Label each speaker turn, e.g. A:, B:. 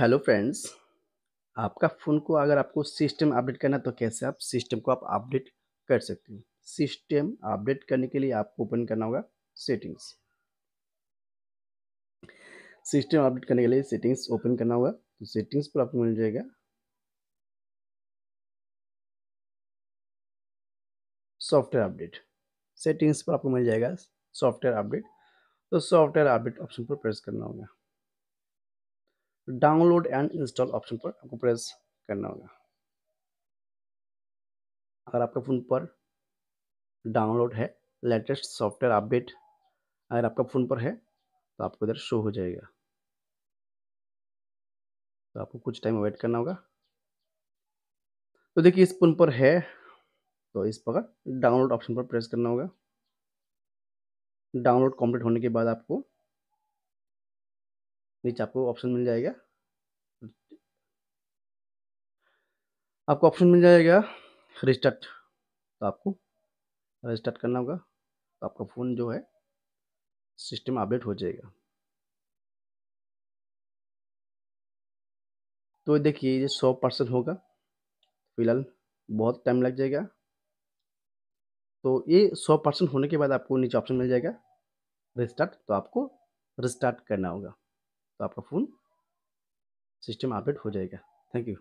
A: hello friends आपका phone को अगर आपको सिस्टम अपडेट करना है तो कैसे आप सिस्टम को आप अपडेट कर सकते हो सिस्टम अपडेट करने के लिए आपको ओपन करना होगा सेटिंग्स सिस्टम अपडेट करने के लिए सेटिंग्स ओपन करना होगा तो सेटिंग्स पर आपको मिल जाएगा सॉफ्टवेयर अपडेट सेटिंग्स पर आपको मिल जाएगा सॉफ्टवेयर अपडेट तो सॉफ्टवेयर अपडेट ऑप्शन पर प्रेस करना होगा डाउनलोड एंड इंस्टॉल ऑप्शन पर आपको प्रेस करना होगा अगर आपका फ़ोन पर डाउनलोड है लेटेस्ट सॉफ्टवेयर अपडेट अगर आपका फ़ोन पर है तो आपको इधर शो हो जाएगा तो आपको कुछ टाइम वेट करना होगा
B: तो देखिए इस फोन पर है
A: तो इस पर डाउनलोड ऑप्शन पर प्रेस करना होगा डाउनलोड कंप्लीट होने के बाद आपको नीचे आपको ऑप्शन मिल जाएगा आपको ऑप्शन मिल जाएगा रिस्टार्ट तो आपको रिस्टार्ट करना होगा तो आपका फ़ोन जो है सिस्टम अपडेट हो जाएगा तो देखिए ये सौ परसेंट होगा फिलहाल बहुत टाइम लग जाएगा तो ये सौ परसेंट होने के बाद आपको नीचे ऑप्शन मिल जाएगा रिस्टार्ट तो आपको रिस्टार्ट करना होगा तो आपका फ़ोन सिस्टम अपडेट हो जाएगा थैंक यू